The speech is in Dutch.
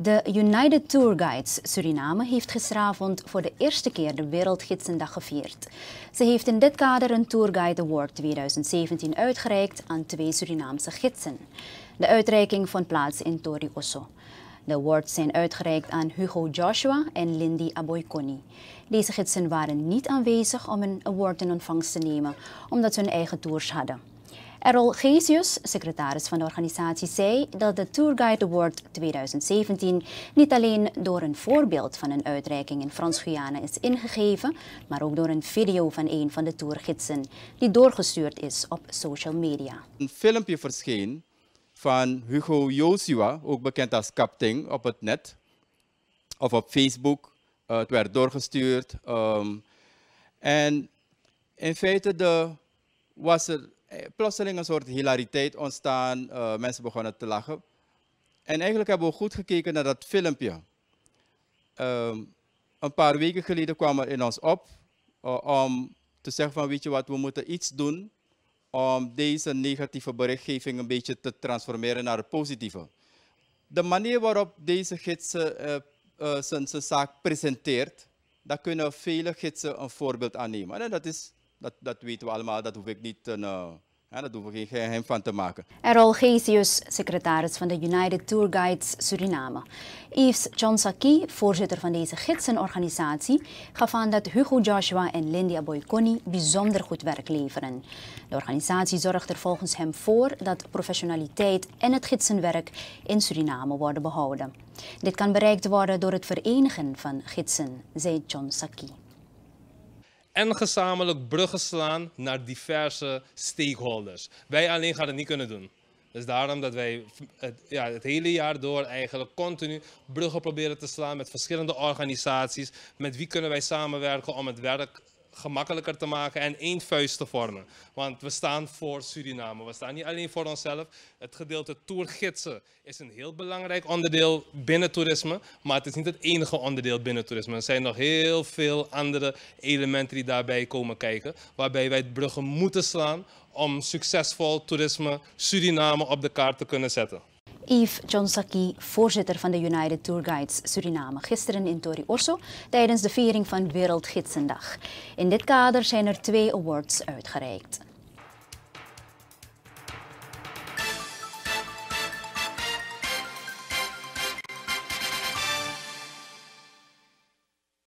De United Tour Guides Suriname heeft gisteravond voor de eerste keer de Wereldgidsendag gevierd. Ze heeft in dit kader een Tour Guide Award 2017 uitgereikt aan twee Surinaamse gidsen. De uitreiking vond plaats in Tori Osso. De awards zijn uitgereikt aan Hugo Joshua en Lindy Aboyconi. Deze gidsen waren niet aanwezig om een award in ontvangst te nemen, omdat ze hun eigen tours hadden. Errol Geesius, secretaris van de organisatie, zei dat de Tour Guide Award 2017 niet alleen door een voorbeeld van een uitreiking in Frans-Guyana is ingegeven, maar ook door een video van een van de tourgidsen die doorgestuurd is op social media. Een filmpje verscheen van Hugo Joshua, ook bekend als Captain, op het net of op Facebook. Eh, het werd doorgestuurd. Ehm, en in feite de, was er eh, plotseling een soort hilariteit ontstaan. Eh, mensen begonnen te lachen. En eigenlijk hebben we goed gekeken naar dat filmpje. Ehm, een paar weken geleden kwam er in ons op eh, om te zeggen van weet je wat, we moeten iets doen om deze negatieve berichtgeving een beetje te transformeren naar het positieve. De manier waarop deze gids zijn zaak presenteert, daar kunnen vele gidsen een voorbeeld aan nemen. En dat is dat, dat weten we allemaal, dat hoef ik niet te... hoeven we geen geheim van te maken. Errol Geesius, secretaris van de United Tour Guides Suriname. Yves Chonsaki, voorzitter van deze gidsenorganisatie, gaf aan dat Hugo Joshua en Lindia Boyconny bijzonder goed werk leveren. De organisatie zorgt er volgens hem voor dat professionaliteit en het gidsenwerk in Suriname worden behouden. Dit kan bereikt worden door het verenigen van gidsen, zei Chonsaki. Saki en gezamenlijk bruggen slaan naar diverse stakeholders. Wij alleen gaan het niet kunnen doen. Dus daarom dat wij het, ja, het hele jaar door eigenlijk continu bruggen proberen te slaan met verschillende organisaties. Met wie kunnen wij samenwerken om het werk gemakkelijker te maken en één vuist te vormen. Want we staan voor Suriname. We staan niet alleen voor onszelf. Het gedeelte tourgidsen is een heel belangrijk onderdeel binnen toerisme. Maar het is niet het enige onderdeel binnen toerisme. Er zijn nog heel veel andere elementen die daarbij komen kijken. Waarbij wij bruggen moeten slaan om succesvol toerisme Suriname op de kaart te kunnen zetten. Yves Johnsaki, voorzitter van de United Tour Guides Suriname, gisteren in Tori Orso tijdens de viering van Wereldgidsendag. In dit kader zijn er twee awards uitgereikt.